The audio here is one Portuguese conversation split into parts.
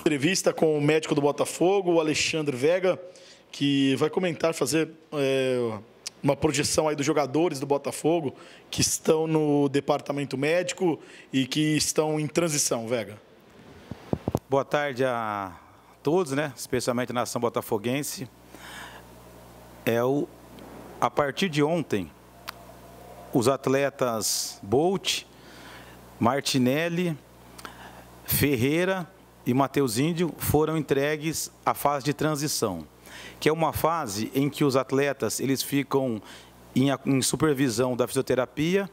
Entrevista com o médico do Botafogo, o Alexandre Vega, que vai comentar, fazer é, uma projeção aí dos jogadores do Botafogo que estão no departamento médico e que estão em transição, Vega. Boa tarde a todos, né? especialmente na nação botafoguense. É o, a partir de ontem, os atletas Bolt, Martinelli, Ferreira e Mateus Índio foram entregues à fase de transição, que é uma fase em que os atletas eles ficam em, em supervisão da fisioterapia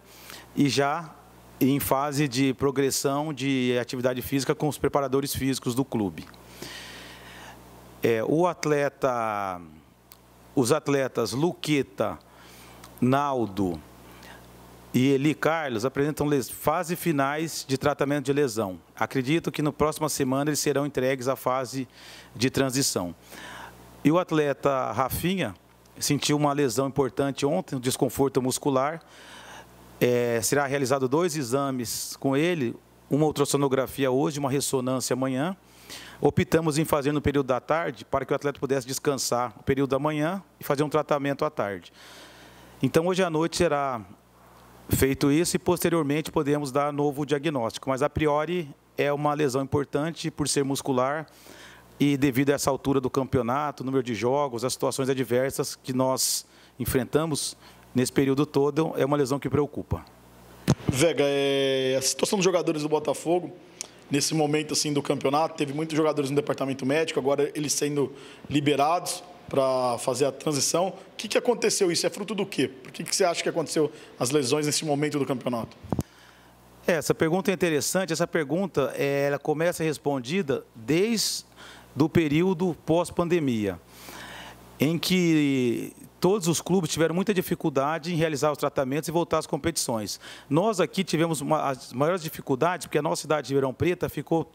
e já em fase de progressão de atividade física com os preparadores físicos do clube. É, o atleta, os atletas Luqueta, Naldo, e Eli Carlos apresentam fase finais de tratamento de lesão. Acredito que na próxima semana eles serão entregues à fase de transição. E o atleta Rafinha sentiu uma lesão importante ontem, um desconforto muscular. É, será realizado dois exames com ele, uma ultrassonografia hoje, uma ressonância amanhã. Optamos em fazer no período da tarde para que o atleta pudesse descansar no período da manhã e fazer um tratamento à tarde. Então, hoje à noite será Feito isso, e posteriormente podemos dar novo diagnóstico, mas a priori é uma lesão importante por ser muscular e devido a essa altura do campeonato, número de jogos, as situações adversas que nós enfrentamos nesse período todo, é uma lesão que preocupa. Vega, é... a situação dos jogadores do Botafogo nesse momento assim do campeonato, teve muitos jogadores no departamento médico, agora eles sendo liberados para fazer a transição. O que, que aconteceu isso? É fruto do quê? Por que, que você acha que aconteceu as lesões nesse momento do campeonato? É, essa pergunta é interessante. Essa pergunta é, ela começa respondida desde do período pós-pandemia, em que todos os clubes tiveram muita dificuldade em realizar os tratamentos e voltar às competições. Nós aqui tivemos uma, as maiores dificuldades, porque a nossa cidade de Ribeirão Preta ficou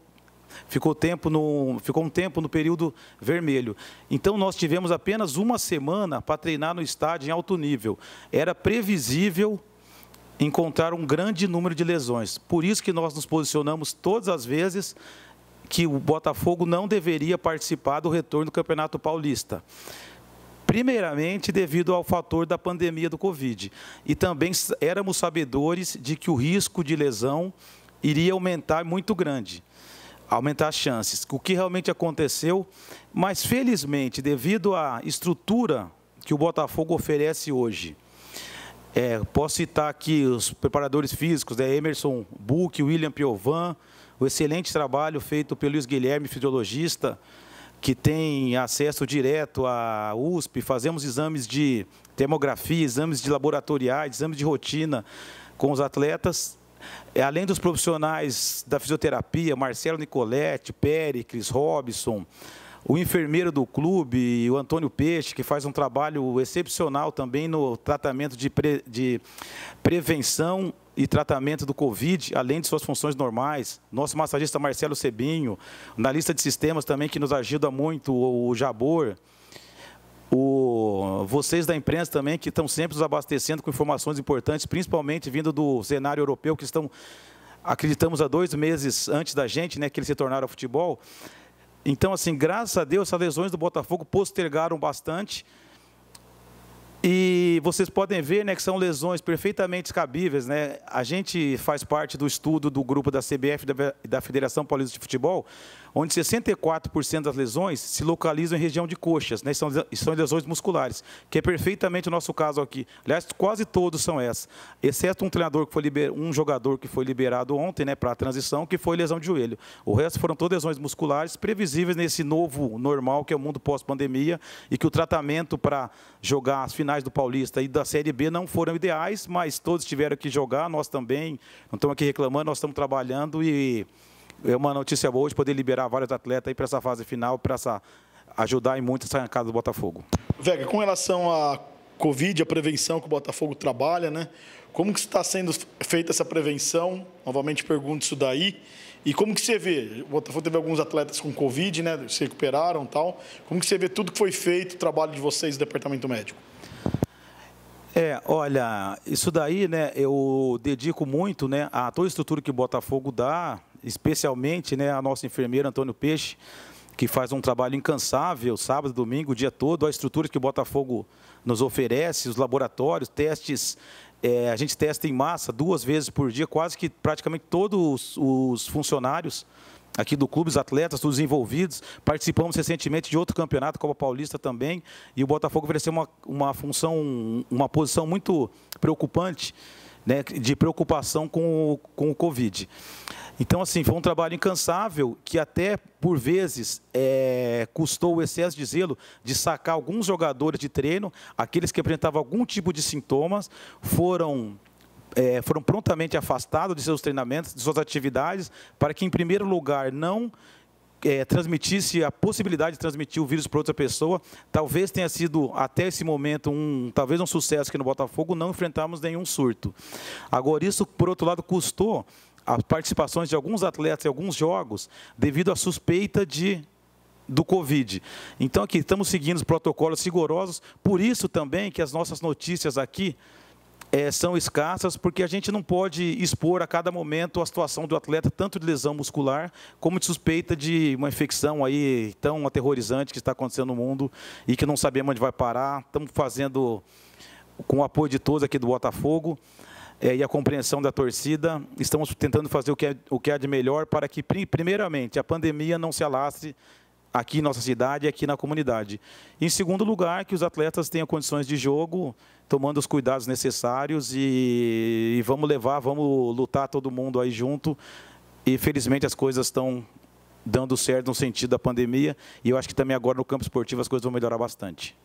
ficou, tempo no, ficou um tempo no período vermelho. Então, nós tivemos apenas uma semana para treinar no estádio em alto nível. Era previsível encontrar um grande número de lesões. Por isso que nós nos posicionamos todas as vezes que o Botafogo não deveria participar do retorno do Campeonato Paulista. Primeiramente, devido ao fator da pandemia do Covid. E também éramos sabedores de que o risco de lesão iria aumentar muito grande aumentar as chances. O que realmente aconteceu, mas felizmente, devido à estrutura que o Botafogo oferece hoje, é, posso citar aqui os preparadores físicos, né, Emerson Buck, William Piovan, o excelente trabalho feito pelo Luiz Guilherme, fisiologista, que tem acesso direto à USP, fazemos exames de termografia, exames de laboratoriais, exames de rotina com os atletas. É, além dos profissionais da fisioterapia, Marcelo Nicoletti, Péricles, Robson, o enfermeiro do clube, o Antônio Peixe, que faz um trabalho excepcional também no tratamento de, pre, de prevenção e tratamento do Covid, além de suas funções normais. Nosso massagista Marcelo Sebinho, na lista de sistemas também que nos ajuda muito, o Jabor. O, vocês da imprensa também, que estão sempre nos abastecendo com informações importantes, principalmente vindo do cenário europeu, que estão, acreditamos, há dois meses antes da gente, né, que eles se tornaram ao futebol. Então, assim, graças a Deus, as lesões do Botafogo postergaram bastante. E vocês podem ver né, que são lesões perfeitamente cabíveis. Né? A gente faz parte do estudo do grupo da CBF da, da Federação Paulista de Futebol, onde 64% das lesões se localizam em região de coxas, né? são, são lesões musculares, que é perfeitamente o nosso caso aqui. Aliás, quase todos são essas, exceto um treinador que foi liber, um jogador que foi liberado ontem né, para a transição, que foi lesão de joelho. O resto foram todas lesões musculares previsíveis nesse novo normal que é o mundo pós-pandemia e que o tratamento para jogar as finais do Paulista Paulista e da Série B não foram ideais, mas todos tiveram que jogar, nós também. Não estamos aqui reclamando, nós estamos trabalhando e é uma notícia boa de poder liberar vários atletas para essa fase final, para essa, ajudar em muito essa arrancada do Botafogo. Vega, com relação à Covid, a prevenção que o Botafogo trabalha, né? Como que está sendo feita essa prevenção? Novamente pergunto isso daí. E como que você vê? O Botafogo teve alguns atletas com Covid, né? Se recuperaram tal. Como que você vê tudo que foi feito, o trabalho de vocês do departamento médico? É, olha, isso daí, né, eu dedico muito, né, a toda a estrutura que o Botafogo dá, especialmente, né, a nossa enfermeira Antônio Peixe, que faz um trabalho incansável, sábado, domingo, o dia todo, a estrutura que o Botafogo nos oferece, os laboratórios, testes, é, a gente testa em massa duas vezes por dia, quase que praticamente todos os funcionários aqui do clube, os atletas, todos envolvidos. Participamos recentemente de outro campeonato, Copa Paulista também, e o Botafogo ofereceu uma, uma função, uma posição muito preocupante, né, de preocupação com o, com o Covid. Então, assim, foi um trabalho incansável que até, por vezes, é, custou o excesso de zelo de sacar alguns jogadores de treino, aqueles que apresentavam algum tipo de sintomas, foram é, foram prontamente afastados de seus treinamentos, de suas atividades, para que, em primeiro lugar, não é, transmitisse a possibilidade de transmitir o vírus para outra pessoa, talvez tenha sido até esse momento um talvez um sucesso que no Botafogo não enfrentamos nenhum surto. Agora isso por outro lado custou as participações de alguns atletas em alguns jogos devido à suspeita de do Covid. Então aqui estamos seguindo os protocolos rigorosos, por isso também que as nossas notícias aqui é, são escassas, porque a gente não pode expor a cada momento a situação do atleta, tanto de lesão muscular, como de suspeita de uma infecção aí tão aterrorizante que está acontecendo no mundo e que não sabemos onde vai parar. Estamos fazendo, com o apoio de todos aqui do Botafogo é, e a compreensão da torcida, estamos tentando fazer o que é, o que há de melhor para que, primeiramente, a pandemia não se alastre aqui em nossa cidade e aqui na comunidade. Em segundo lugar, que os atletas tenham condições de jogo, tomando os cuidados necessários e, e vamos levar, vamos lutar todo mundo aí junto. E felizmente as coisas estão dando certo no sentido da pandemia e eu acho que também agora no campo esportivo as coisas vão melhorar bastante.